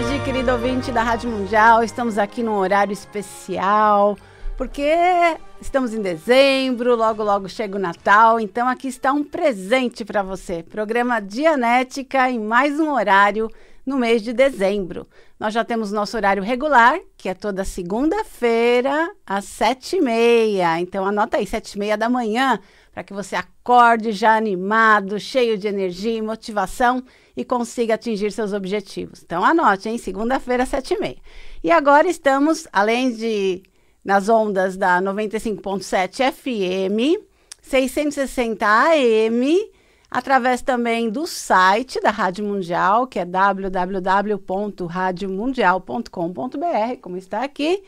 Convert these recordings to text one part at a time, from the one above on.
tarde, querido ouvinte da Rádio Mundial. Estamos aqui num horário especial, porque estamos em dezembro, logo logo chega o Natal, então aqui está um presente para você. Programa Dianética em mais um horário no mês de dezembro. Nós já temos nosso horário regular, que é toda segunda-feira às sete e meia. Então anota aí, sete e meia da manhã, para que você acorde já animado, cheio de energia e motivação e consiga atingir seus objetivos. Então anote, hein? Segunda-feira, sete e meia. E agora estamos, além de nas ondas da 95.7 FM, 660 AM, através também do site da Rádio Mundial, que é www.radiomundial.com.br, como está aqui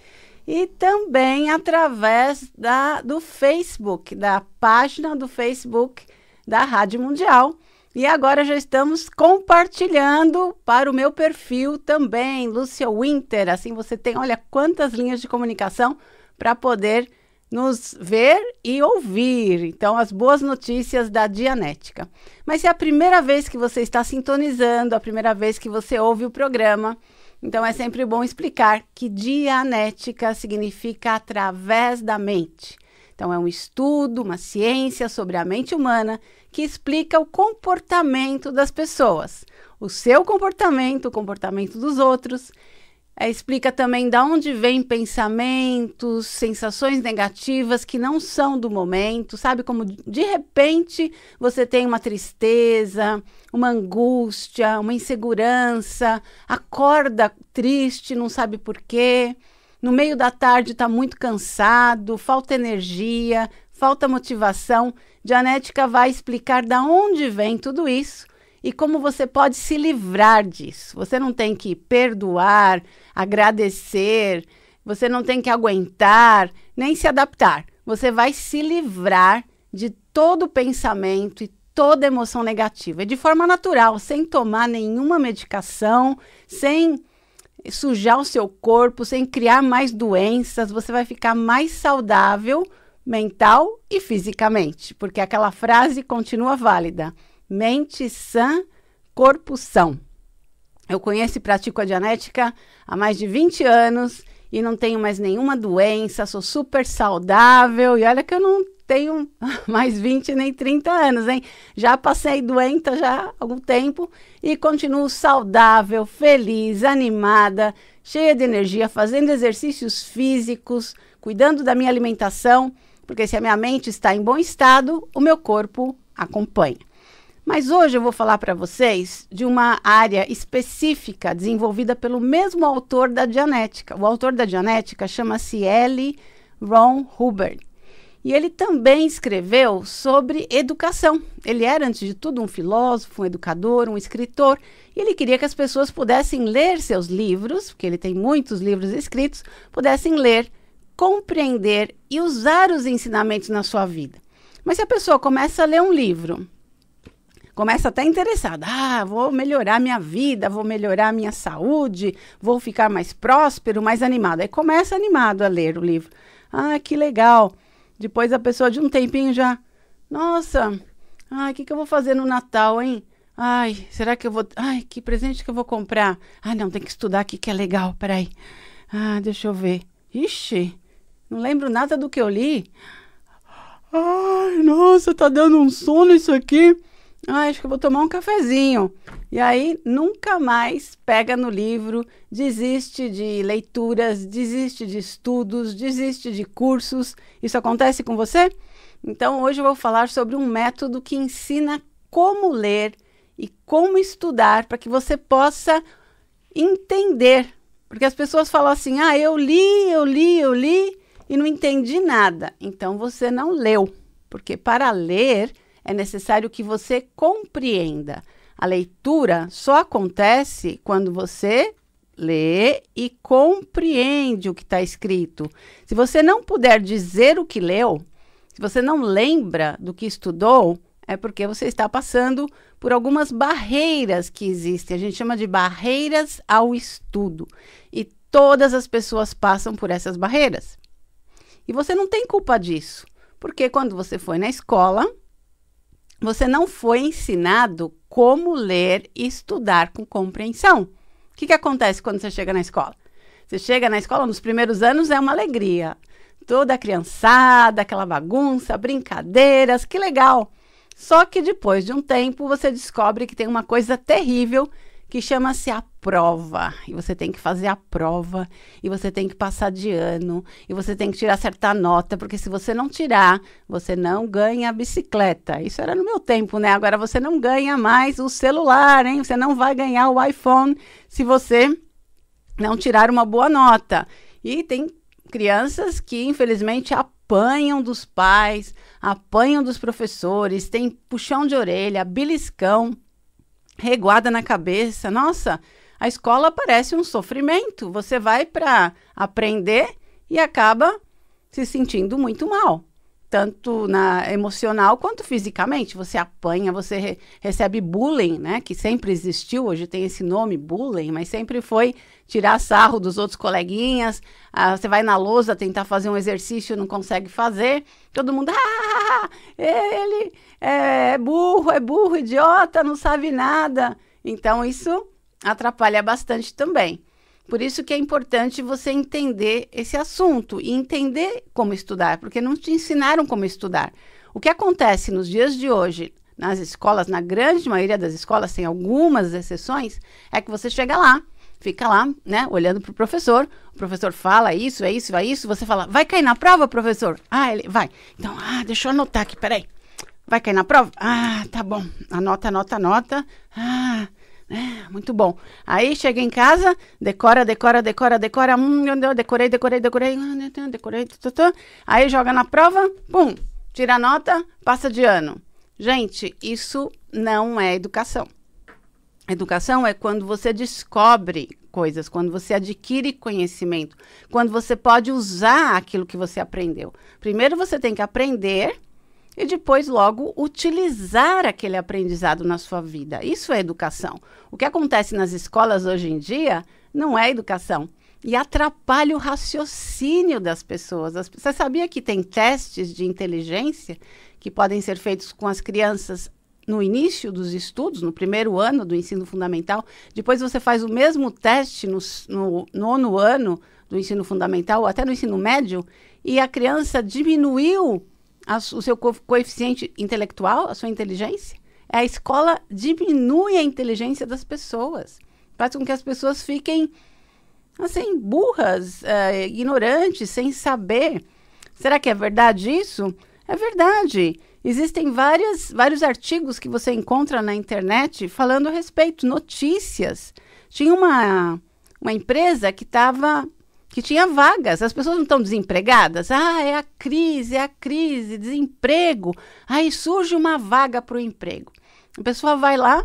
e também através da, do Facebook, da página do Facebook da Rádio Mundial. E agora já estamos compartilhando para o meu perfil também, Lúcia Winter. Assim você tem, olha quantas linhas de comunicação para poder nos ver e ouvir. Então, as boas notícias da Dianética. Mas se é a primeira vez que você está sintonizando, a primeira vez que você ouve o programa, então é sempre bom explicar que dianética significa através da mente. Então é um estudo, uma ciência sobre a mente humana que explica o comportamento das pessoas, o seu comportamento, o comportamento dos outros é, explica também de onde vêm pensamentos, sensações negativas que não são do momento, sabe? Como de repente você tem uma tristeza, uma angústia, uma insegurança, acorda triste, não sabe por quê. No meio da tarde está muito cansado, falta energia, falta motivação. Dianética vai explicar de onde vem tudo isso e como você pode se livrar disso. Você não tem que perdoar, agradecer, você não tem que aguentar, nem se adaptar. Você vai se livrar de todo pensamento e toda emoção negativa, de forma natural, sem tomar nenhuma medicação, sem sujar o seu corpo, sem criar mais doenças, você vai ficar mais saudável mental e fisicamente, porque aquela frase continua válida mente sã, corpo são. Eu conheço e pratico a Dianética há mais de 20 anos e não tenho mais nenhuma doença, sou super saudável e olha que eu não tenho mais 20 nem 30 anos, hein? Já passei doenta já há algum tempo e continuo saudável, feliz, animada, cheia de energia, fazendo exercícios físicos, cuidando da minha alimentação, porque se a minha mente está em bom estado, o meu corpo acompanha. Mas hoje eu vou falar para vocês de uma área específica desenvolvida pelo mesmo autor da Dianética. O autor da Dianética chama-se L. Ron Hubbard. E ele também escreveu sobre educação. Ele era, antes de tudo, um filósofo, um educador, um escritor. E ele queria que as pessoas pudessem ler seus livros, porque ele tem muitos livros escritos, pudessem ler, compreender e usar os ensinamentos na sua vida. Mas se a pessoa começa a ler um livro começa até interessada. Ah, vou melhorar minha vida, vou melhorar minha saúde, vou ficar mais próspero, mais animado. Aí começa animado a ler o livro. Ah, que legal. Depois a pessoa de um tempinho já, nossa, ai, o que, que eu vou fazer no Natal, hein? Ai, será que eu vou. Ai, que presente que eu vou comprar? Ah, não, tem que estudar aqui que é legal, peraí. Ah, deixa eu ver. Ixi, não lembro nada do que eu li. Ai, nossa, tá dando um sono isso aqui. Ah, acho que vou tomar um cafezinho. E aí nunca mais pega no livro, desiste de leituras, desiste de estudos, desiste de cursos. Isso acontece com você? Então hoje eu vou falar sobre um método que ensina como ler e como estudar para que você possa entender. Porque as pessoas falam assim: "Ah, eu li, eu li, eu li e não entendi nada". Então você não leu. Porque para ler é necessário que você compreenda. A leitura só acontece quando você lê e compreende o que está escrito. Se você não puder dizer o que leu, se você não lembra do que estudou, é porque você está passando por algumas barreiras que existem. A gente chama de barreiras ao estudo. E todas as pessoas passam por essas barreiras. E você não tem culpa disso, porque quando você foi na escola, você não foi ensinado como ler e estudar com compreensão. O que, que acontece quando você chega na escola? Você chega na escola nos primeiros anos, é uma alegria. Toda a criançada, aquela bagunça, brincadeiras, que legal. Só que depois de um tempo você descobre que tem uma coisa terrível que chama-se a prova, e você tem que fazer a prova, e você tem que passar de ano, e você tem que tirar certa nota, porque se você não tirar, você não ganha a bicicleta. Isso era no meu tempo, né? Agora você não ganha mais o celular, hein? Você não vai ganhar o iPhone se você não tirar uma boa nota. E tem crianças que, infelizmente, apanham dos pais, apanham dos professores, tem puxão de orelha, beliscão, reguada na cabeça. Nossa, a escola parece um sofrimento. Você vai para aprender e acaba se sentindo muito mal, tanto na emocional quanto fisicamente. Você apanha, você re recebe bullying, né? Que sempre existiu, hoje tem esse nome, bullying, mas sempre foi tirar sarro dos outros coleguinhas. Ah, você vai na lousa tentar fazer um exercício, e não consegue fazer. Todo mundo, ah, ah, ah, ah, ele é burro, é burro, idiota, não sabe nada. Então isso atrapalha bastante também. Por isso que é importante você entender esse assunto e entender como estudar, porque não te ensinaram como estudar. O que acontece nos dias de hoje nas escolas, na grande maioria das escolas, tem algumas exceções, é que você chega lá, fica lá, né, olhando para o professor, o professor fala isso, é isso, é isso, você fala, vai cair na prova, professor? Ah, ele vai. Então, ah, deixa eu anotar aqui, peraí. Vai cair na prova? Ah, tá bom. Anota, anota, anota. Ah, é, muito bom. Aí chega em casa, decora, decora, decora, decora. Hum, decorei, decorei, decorei, hum, decorei. aí joga na prova, pum, tira a nota, passa de ano. Gente, isso não é educação. Educação é quando você descobre coisas, quando você adquire conhecimento, quando você pode usar aquilo que você aprendeu. Primeiro você tem que aprender e depois logo utilizar aquele aprendizado na sua vida. Isso é educação. O que acontece nas escolas hoje em dia não é educação. E atrapalha o raciocínio das pessoas. Você sabia que tem testes de inteligência que podem ser feitos com as crianças no início dos estudos, no primeiro ano do ensino fundamental? Depois você faz o mesmo teste no, no nono ano do ensino fundamental, ou até no ensino médio, e a criança diminuiu a, o seu coeficiente intelectual, a sua inteligência. É a escola diminui a inteligência das pessoas, faz com que as pessoas fiquem assim burras, é, ignorantes, sem saber. Será que é verdade isso? É verdade. Existem várias, vários artigos que você encontra na internet falando a respeito, notícias. Tinha uma, uma empresa que estava que tinha vagas. As pessoas não estão desempregadas? Ah, é a crise, é a crise, desemprego. Aí surge uma vaga para o emprego. A pessoa vai lá,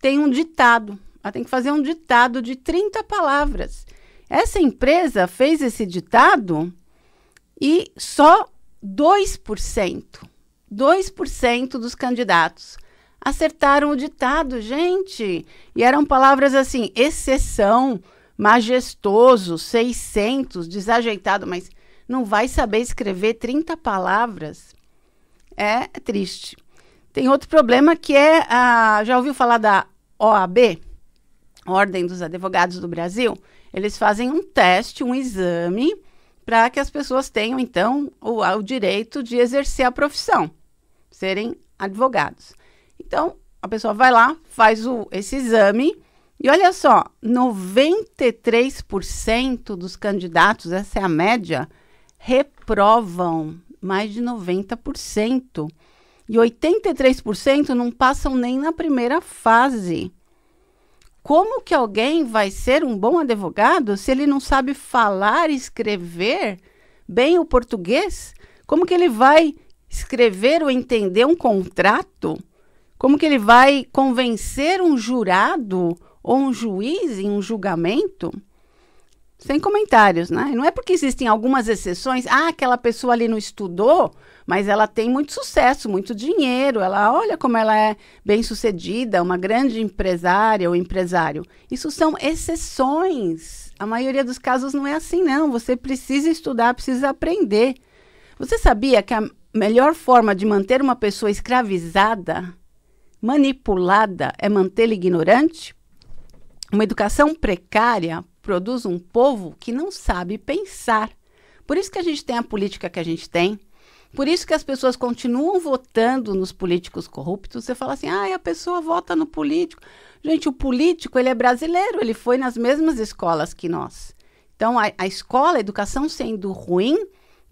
tem um ditado. Ela tem que fazer um ditado de 30 palavras. Essa empresa fez esse ditado e só 2%, 2% dos candidatos acertaram o ditado, gente. E eram palavras assim, exceção, majestoso, 600, desajeitado, mas não vai saber escrever 30 palavras. É triste. Tem outro problema que é a. Ah, já ouviu falar da OAB? Ordem dos Advogados do Brasil? Eles fazem um teste, um exame, para que as pessoas tenham, então, o, o direito de exercer a profissão, serem advogados. Então, a pessoa vai lá, faz o, esse exame e olha só, 93% dos candidatos, essa é a média, reprovam mais de 90%. E 83% não passam nem na primeira fase. Como que alguém vai ser um bom advogado se ele não sabe falar e escrever bem o português? Como que ele vai escrever ou entender um contrato? Como que ele vai convencer um jurado ou um juiz em um julgamento, sem comentários, né? Não é porque existem algumas exceções, ah, aquela pessoa ali não estudou, mas ela tem muito sucesso, muito dinheiro, ela olha como ela é bem-sucedida, uma grande empresária ou empresário. Isso são exceções. A maioria dos casos não é assim não. Você precisa estudar, precisa aprender. Você sabia que a melhor forma de manter uma pessoa escravizada, manipulada, é mantê-la ignorante? Uma educação precária produz um povo que não sabe pensar. Por isso que a gente tem a política que a gente tem. Por isso que as pessoas continuam votando nos políticos corruptos. Você fala assim, ah, a pessoa vota no político. Gente, o político, ele é brasileiro, ele foi nas mesmas escolas que nós. Então, a, a escola, a educação sendo ruim,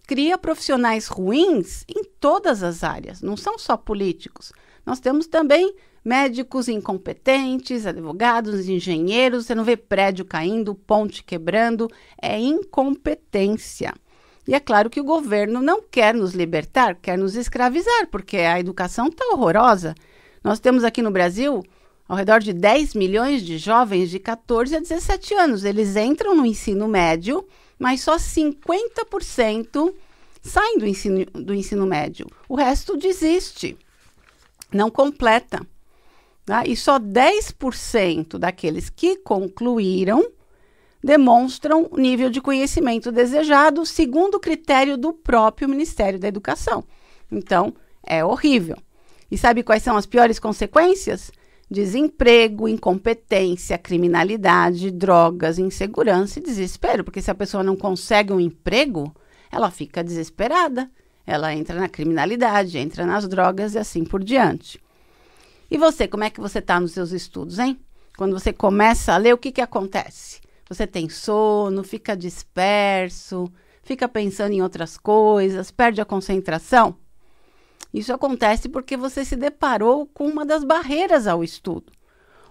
cria profissionais ruins em todas as áreas, não são só políticos. Nós temos também médicos incompetentes, advogados, engenheiros, você não vê prédio caindo, ponte quebrando, é incompetência. E é claro que o governo não quer nos libertar, quer nos escravizar, porque a educação está horrorosa. Nós temos aqui no Brasil ao redor de 10 milhões de jovens de 14 a 17 anos. Eles entram no ensino médio, mas só 50% saem do ensino, do ensino médio. O resto desiste, não completa. Né? E só 10% daqueles que concluíram demonstram o nível de conhecimento desejado, segundo o critério do próprio Ministério da Educação. Então, é horrível. E sabe quais são as piores consequências? Desemprego, incompetência, criminalidade, drogas, insegurança e desespero. Porque se a pessoa não consegue um emprego, ela fica desesperada, ela entra na criminalidade, entra nas drogas e assim por diante. E você, como é que você está nos seus estudos, hein? Quando você começa a ler, o que, que acontece? Você tem sono, fica disperso, fica pensando em outras coisas, perde a concentração? Isso acontece porque você se deparou com uma das barreiras ao estudo.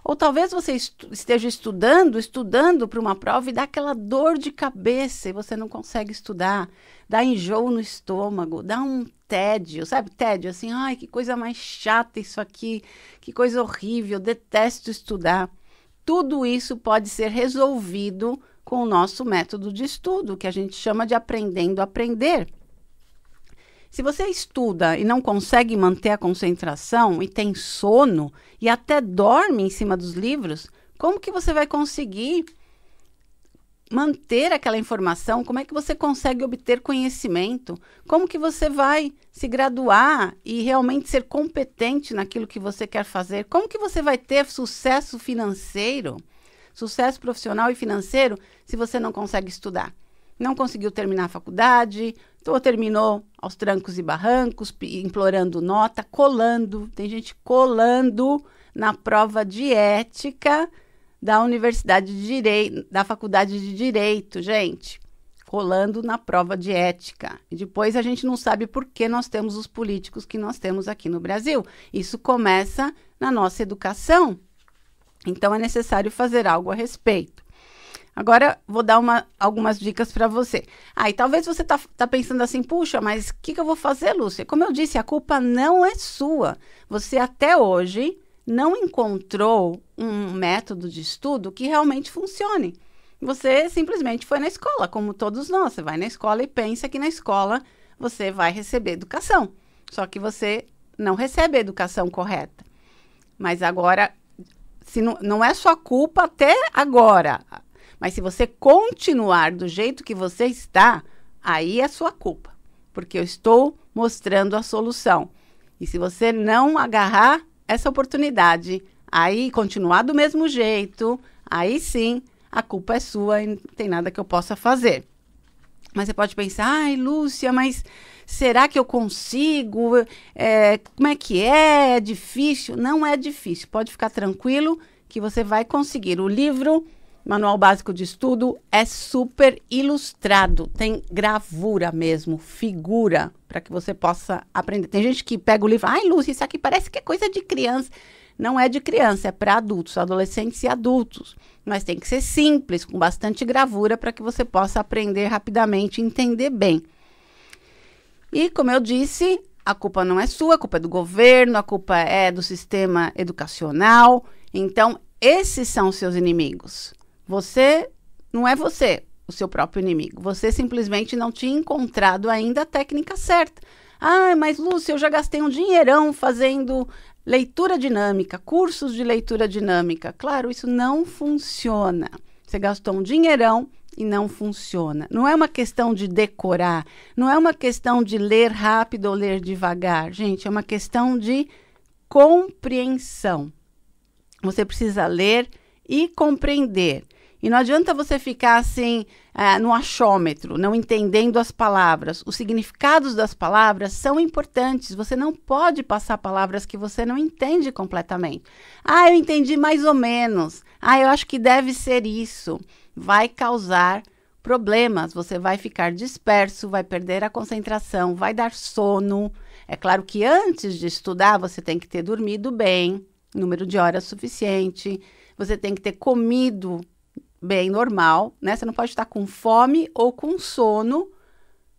Ou talvez você estu esteja estudando, estudando para uma prova e dá aquela dor de cabeça e você não consegue estudar, dá enjoo no estômago, dá um tédio, sabe? Tédio, assim, ai, que coisa mais chata isso aqui, que coisa horrível, detesto estudar. Tudo isso pode ser resolvido com o nosso método de estudo, que a gente chama de aprendendo a aprender. Se você estuda e não consegue manter a concentração e tem sono e até dorme em cima dos livros, como que você vai conseguir manter aquela informação? Como é que você consegue obter conhecimento? Como que você vai se graduar e realmente ser competente naquilo que você quer fazer? Como que você vai ter sucesso financeiro, sucesso profissional e financeiro se você não consegue estudar? não conseguiu terminar a faculdade, então terminou aos trancos e barrancos, implorando nota, colando. Tem gente colando na prova de ética da Universidade de Direito, da Faculdade de Direito, gente. Colando na prova de ética. E depois a gente não sabe por que nós temos os políticos que nós temos aqui no Brasil. Isso começa na nossa educação. Então é necessário fazer algo a respeito. Agora vou dar uma, algumas dicas para você. Aí ah, e talvez você tá, tá pensando assim, puxa, mas o que, que eu vou fazer, Lúcia? Como eu disse, a culpa não é sua. Você até hoje não encontrou um método de estudo que realmente funcione. Você simplesmente foi na escola, como todos nós. Você vai na escola e pensa que na escola você vai receber educação. Só que você não recebe a educação correta. Mas agora, se não, não é sua culpa até agora. Mas se você continuar do jeito que você está, aí é sua culpa, porque eu estou mostrando a solução. E se você não agarrar essa oportunidade, aí continuar do mesmo jeito, aí sim a culpa é sua e não tem nada que eu possa fazer. Mas você pode pensar, ai, Lúcia, mas será que eu consigo? É, como é que é? É difícil? Não é difícil. Pode ficar tranquilo que você vai conseguir. O livro Manual Básico de Estudo é super ilustrado, tem gravura mesmo, figura, para que você possa aprender. Tem gente que pega o livro, ai, Lúcia, isso aqui parece que é coisa de criança. Não é de criança, é para adultos, adolescentes e adultos. Mas tem que ser simples, com bastante gravura, para que você possa aprender rapidamente entender bem. E, como eu disse, a culpa não é sua, a culpa é do governo, a culpa é do sistema educacional. Então, esses são seus inimigos. Você não é você, o seu próprio inimigo. Você simplesmente não tinha encontrado ainda a técnica certa. Ah, mas Lúcia, eu já gastei um dinheirão fazendo leitura dinâmica, cursos de leitura dinâmica. Claro, isso não funciona. Você gastou um dinheirão e não funciona. Não é uma questão de decorar, não é uma questão de ler rápido ou ler devagar. Gente, é uma questão de compreensão. Você precisa ler e compreender. E não adianta você ficar assim é, no achômetro, não entendendo as palavras. Os significados das palavras são importantes. Você não pode passar palavras que você não entende completamente. Ah, eu entendi mais ou menos. Ah, eu acho que deve ser isso. Vai causar problemas. Você vai ficar disperso, vai perder a concentração, vai dar sono. É claro que antes de estudar, você tem que ter dormido bem, número de horas suficiente. Você tem que ter comido bem normal, né? Você não pode estar com fome ou com sono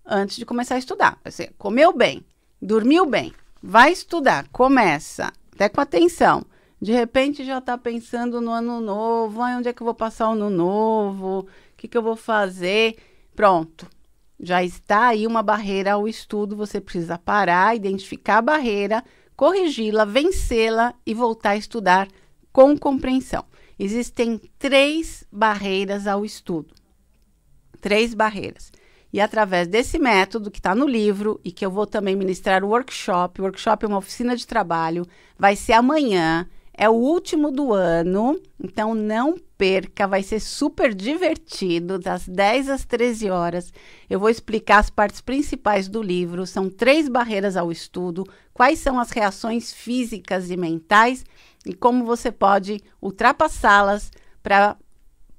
antes de começar a estudar. Você comeu bem, dormiu bem, vai estudar, começa, até com atenção. De repente já está pensando no ano novo, ah, onde é que eu vou passar o ano novo, o que, que eu vou fazer. Pronto, já está aí uma barreira ao estudo, você precisa parar, identificar a barreira, corrigi-la, vencê-la e voltar a estudar com compreensão. Existem três barreiras ao estudo. Três barreiras. E através desse método que está no livro e que eu vou também ministrar o workshop, o workshop é uma oficina de trabalho, vai ser amanhã, é o último do ano, então não perca, vai ser super divertido, das 10 às 13 horas. Eu vou explicar as partes principais do livro, são três barreiras ao estudo, quais são as reações físicas e mentais e como você pode ultrapassá-las para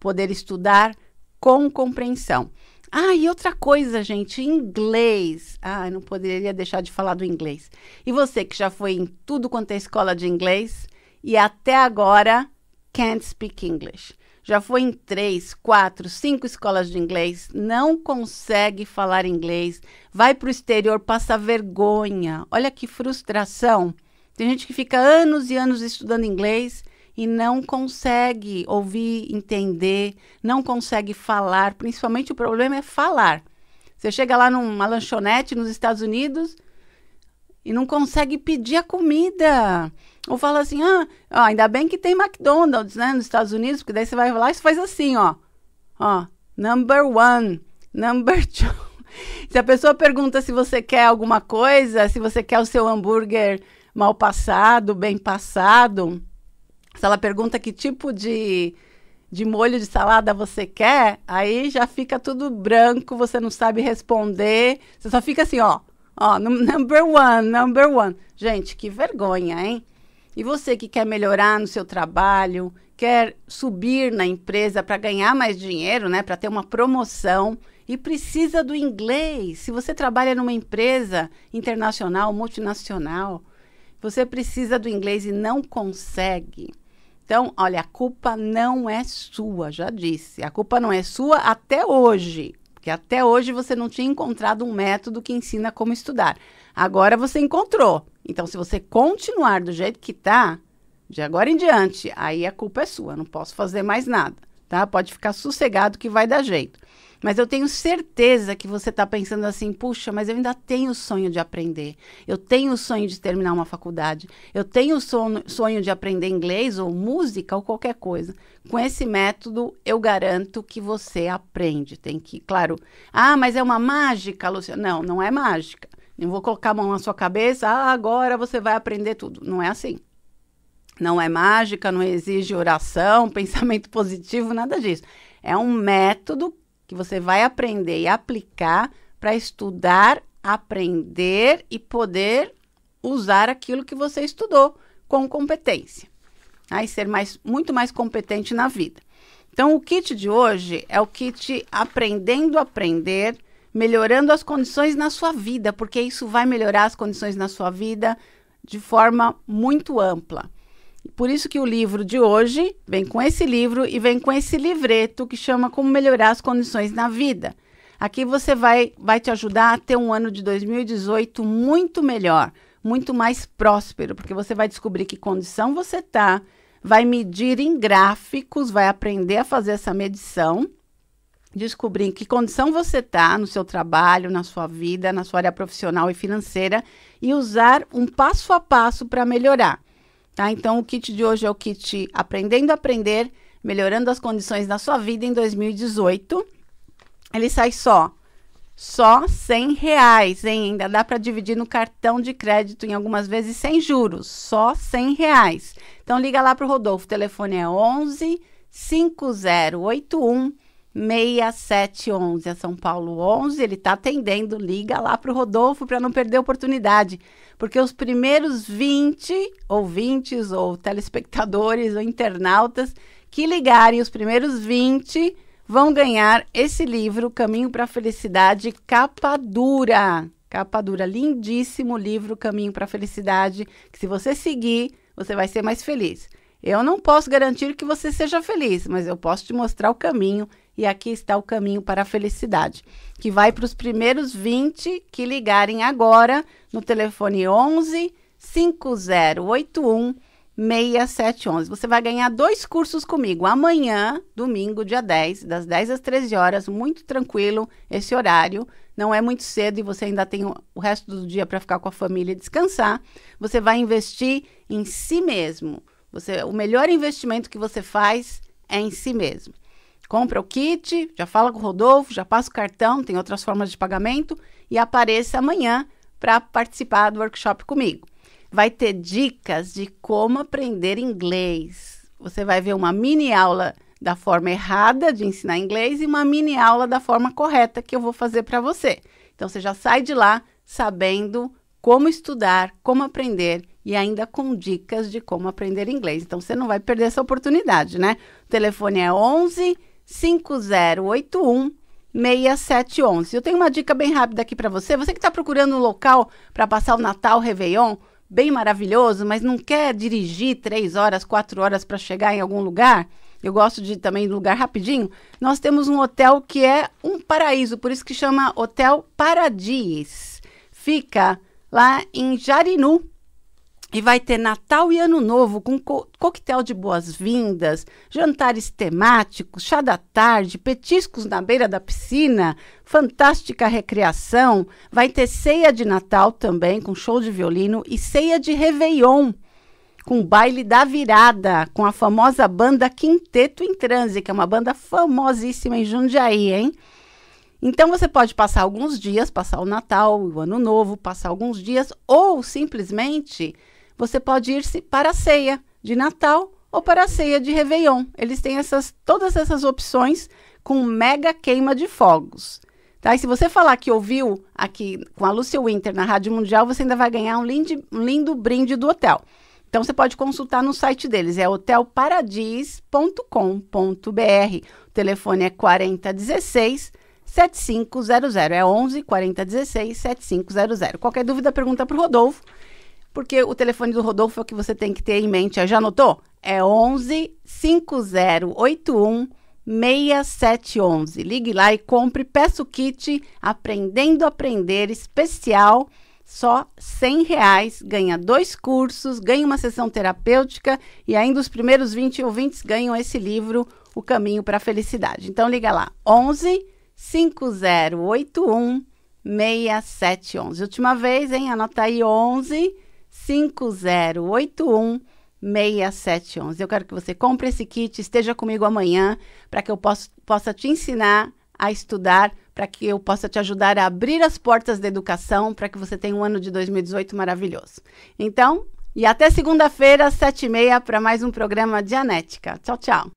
poder estudar com compreensão. Ah, e outra coisa, gente, inglês. Ah, eu não poderia deixar de falar do inglês. E você que já foi em tudo quanto é escola de inglês e até agora can't speak English. Já foi em três, quatro, cinco escolas de inglês, não consegue falar inglês, vai para o exterior, passa vergonha. Olha que frustração. Tem gente que fica anos e anos estudando inglês e não consegue ouvir, entender, não consegue falar. Principalmente o problema é falar. Você chega lá numa lanchonete nos Estados Unidos e não consegue pedir a comida. Ou fala assim: ah, ó, ainda bem que tem McDonald's, né, nos Estados Unidos, porque daí você vai lá e faz assim, ó. Ó, number one, number two. Se a pessoa pergunta se você quer alguma coisa, se você quer o seu hambúrguer mal passado, bem passado, se ela pergunta que tipo de, de molho de salada você quer, aí já fica tudo branco, você não sabe responder, você só fica assim, ó, ó, number one, number one. Gente, que vergonha, hein? E você que quer melhorar no seu trabalho, quer subir na empresa para ganhar mais dinheiro, né, para ter uma promoção e precisa do inglês. Se você trabalha numa empresa internacional, multinacional, você precisa do inglês e não consegue. Então, olha, a culpa não é sua, já disse. A culpa não é sua até hoje, porque até hoje você não tinha encontrado um método que ensina como estudar. Agora você encontrou. Então, se você continuar do jeito que está, de agora em diante, aí a culpa é sua, não posso fazer mais nada, tá? Pode ficar sossegado que vai dar jeito. Mas eu tenho certeza que você está pensando assim: puxa, mas eu ainda tenho o sonho de aprender. Eu tenho o sonho de terminar uma faculdade. Eu tenho o sonho, sonho de aprender inglês ou música ou qualquer coisa. Com esse método, eu garanto que você aprende. Tem que, claro. Ah, mas é uma mágica, Luciana. Não, não é mágica. Não vou colocar a mão na sua cabeça, ah, agora você vai aprender tudo. Não é assim. Não é mágica, não exige oração, pensamento positivo, nada disso. É um método que você vai aprender e aplicar para estudar, aprender e poder usar aquilo que você estudou com competência. Tá? E ser mais, muito mais competente na vida. Então, o kit de hoje é o kit Aprendendo a Aprender, melhorando as condições na sua vida, porque isso vai melhorar as condições na sua vida de forma muito ampla. Por isso que o livro de hoje vem com esse livro e vem com esse livreto que chama Como Melhorar as Condições na Vida. Aqui você vai, vai te ajudar a ter um ano de 2018 muito melhor, muito mais próspero, porque você vai descobrir que condição você está, vai medir em gráficos, vai aprender a fazer essa medição, descobrir em que condição você está no seu trabalho, na sua vida, na sua área profissional e financeira e usar um passo a passo para melhorar. Tá? Então, o kit de hoje é o kit Aprendendo a Aprender, Melhorando as Condições na Sua Vida em 2018. Ele sai só, só 100 reais, hein? Ainda dá para dividir no cartão de crédito em algumas vezes sem juros, só 100 reais. Então, liga lá para o Rodolfo, o telefone é 11 5081 6711. a São Paulo 11, ele está atendendo. Liga lá para o Rodolfo para não perder a oportunidade. Porque os primeiros 20 ouvintes ou telespectadores ou internautas que ligarem, os primeiros 20 vão ganhar esse livro, Caminho para a Felicidade, capa dura. Capa dura, lindíssimo livro Caminho para a Felicidade, que se você seguir, você vai ser mais feliz. Eu não posso garantir que você seja feliz, mas eu posso te mostrar o caminho e aqui está o caminho para a felicidade, que vai para os primeiros 20 que ligarem agora no telefone 11 5081 6711. Você vai ganhar dois cursos comigo amanhã, domingo, dia 10, das 10 às 13 horas, muito tranquilo esse horário. Não é muito cedo e você ainda tem o resto do dia para ficar com a família e descansar. Você vai investir em si mesmo. Você, o melhor investimento que você faz é em si mesmo. Compra o kit, já fala com o Rodolfo, já passa o cartão, tem outras formas de pagamento e apareça amanhã para participar do workshop comigo. Vai ter dicas de como aprender inglês. Você vai ver uma mini aula da forma errada de ensinar inglês e uma mini aula da forma correta que eu vou fazer para você. Então você já sai de lá sabendo como estudar, como aprender e ainda com dicas de como aprender inglês. Então você não vai perder essa oportunidade, né? O telefone é 11 5081 6711. Eu tenho uma dica bem rápida aqui para você. Você que está procurando um local para passar o Natal, Réveillon, bem maravilhoso, mas não quer dirigir três horas, quatro horas para chegar em algum lugar, eu gosto de também de lugar rapidinho. Nós temos um hotel que é um paraíso, por isso que chama Hotel Paradis. Fica lá em Jarinu, e vai ter Natal e Ano Novo com co coquetel de boas-vindas, jantares temáticos, chá da tarde, petiscos na beira da piscina, fantástica recreação. Vai ter ceia de Natal também, com show de violino, e ceia de Réveillon, com baile da virada, com a famosa banda Quinteto em Transe, que é uma banda famosíssima em Jundiaí, hein? Então você pode passar alguns dias, passar o Natal, o Ano Novo, passar alguns dias, ou simplesmente você pode ir para a ceia de Natal ou para a ceia de Réveillon. Eles têm essas, todas essas opções com mega queima de fogos. Tá? E se você falar que ouviu aqui com a Lúcia Winter na Rádio Mundial, você ainda vai ganhar um lindo, um lindo brinde do hotel. Então você pode consultar no site deles, é hotelparadis.com.br. O telefone é 4016 7500, é 11 4016 7500. Qualquer dúvida pergunta para o Rodolfo porque o telefone do Rodolfo é o que você tem que ter em mente. Já anotou? É 11 5081 6711. Ligue lá e compre. Peça o kit Aprendendo a Aprender especial. Só 100 reais, ganha dois cursos, ganha uma sessão terapêutica e ainda os primeiros 20 ouvintes ganham esse livro, O Caminho para a Felicidade. Então liga lá, 11 5081 6711. Última vez, hein? Anota aí 11 5081 6711. Eu quero que você compre esse kit, esteja comigo amanhã para que eu possa, possa te ensinar a estudar, para que eu possa te ajudar a abrir as portas da educação, para que você tenha um ano de 2018 maravilhoso. Então, e até segunda-feira, às sete e meia, para mais um programa Dianética. Tchau, tchau.